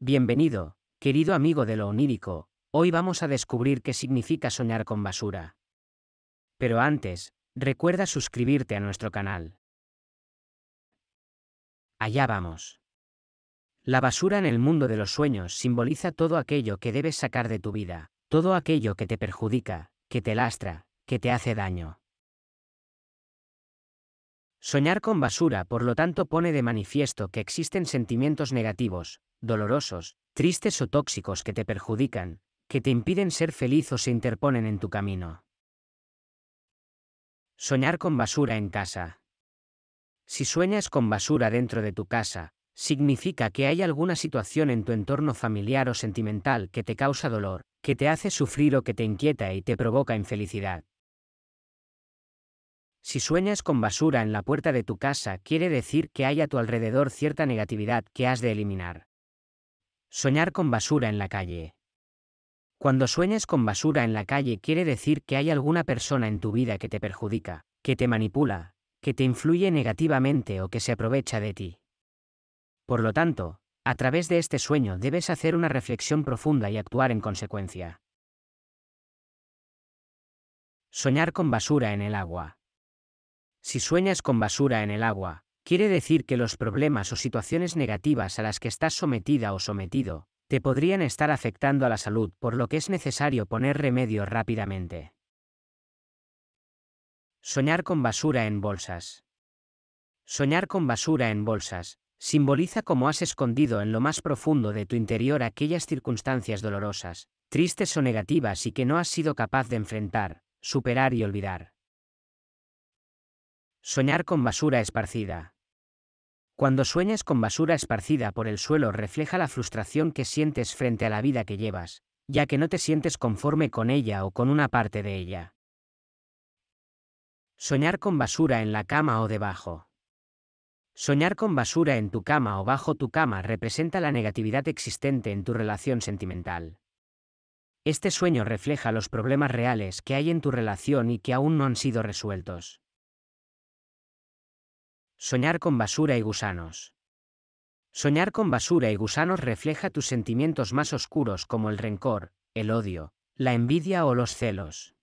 Bienvenido, querido amigo de lo onírico, hoy vamos a descubrir qué significa soñar con basura. Pero antes, recuerda suscribirte a nuestro canal. Allá vamos. La basura en el mundo de los sueños simboliza todo aquello que debes sacar de tu vida, todo aquello que te perjudica, que te lastra, que te hace daño. Soñar con basura, por lo tanto, pone de manifiesto que existen sentimientos negativos, dolorosos, tristes o tóxicos que te perjudican, que te impiden ser feliz o se interponen en tu camino. Soñar con basura en casa. Si sueñas con basura dentro de tu casa, significa que hay alguna situación en tu entorno familiar o sentimental que te causa dolor, que te hace sufrir o que te inquieta y te provoca infelicidad. Si sueñas con basura en la puerta de tu casa, quiere decir que hay a tu alrededor cierta negatividad que has de eliminar. Soñar con basura en la calle. Cuando sueñes con basura en la calle quiere decir que hay alguna persona en tu vida que te perjudica, que te manipula, que te influye negativamente o que se aprovecha de ti. Por lo tanto, a través de este sueño debes hacer una reflexión profunda y actuar en consecuencia. Soñar con basura en el agua. Si sueñas con basura en el agua, quiere decir que los problemas o situaciones negativas a las que estás sometida o sometido, te podrían estar afectando a la salud, por lo que es necesario poner remedio rápidamente. Soñar con basura en bolsas. Soñar con basura en bolsas simboliza cómo has escondido en lo más profundo de tu interior aquellas circunstancias dolorosas, tristes o negativas y que no has sido capaz de enfrentar, superar y olvidar. Soñar con basura esparcida. Cuando sueñas con basura esparcida por el suelo refleja la frustración que sientes frente a la vida que llevas, ya que no te sientes conforme con ella o con una parte de ella. Soñar con basura en la cama o debajo. Soñar con basura en tu cama o bajo tu cama representa la negatividad existente en tu relación sentimental. Este sueño refleja los problemas reales que hay en tu relación y que aún no han sido resueltos. Soñar con basura y gusanos. Soñar con basura y gusanos refleja tus sentimientos más oscuros como el rencor, el odio, la envidia o los celos.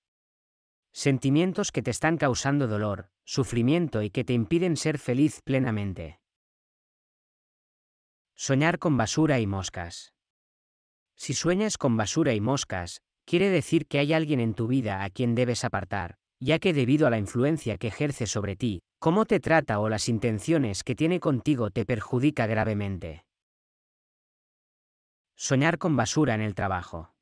Sentimientos que te están causando dolor, sufrimiento y que te impiden ser feliz plenamente. Soñar con basura y moscas. Si sueñas con basura y moscas, quiere decir que hay alguien en tu vida a quien debes apartar, ya que debido a la influencia que ejerce sobre ti, cómo te trata o las intenciones que tiene contigo te perjudica gravemente. Soñar con basura en el trabajo.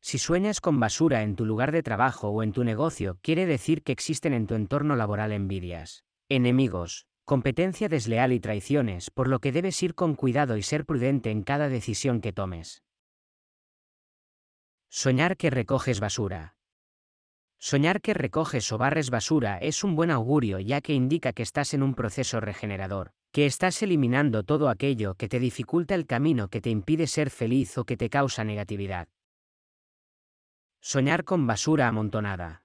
Si sueñas con basura en tu lugar de trabajo o en tu negocio, quiere decir que existen en tu entorno laboral envidias, enemigos, competencia desleal y traiciones, por lo que debes ir con cuidado y ser prudente en cada decisión que tomes. Soñar que recoges basura. Soñar que recoges o barres basura es un buen augurio ya que indica que estás en un proceso regenerador, que estás eliminando todo aquello que te dificulta el camino que te impide ser feliz o que te causa negatividad. Soñar con basura amontonada.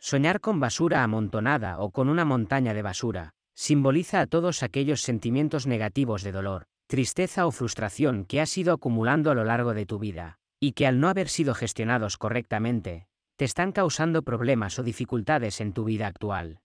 Soñar con basura amontonada o con una montaña de basura simboliza a todos aquellos sentimientos negativos de dolor, tristeza o frustración que has ido acumulando a lo largo de tu vida, y que al no haber sido gestionados correctamente, te están causando problemas o dificultades en tu vida actual.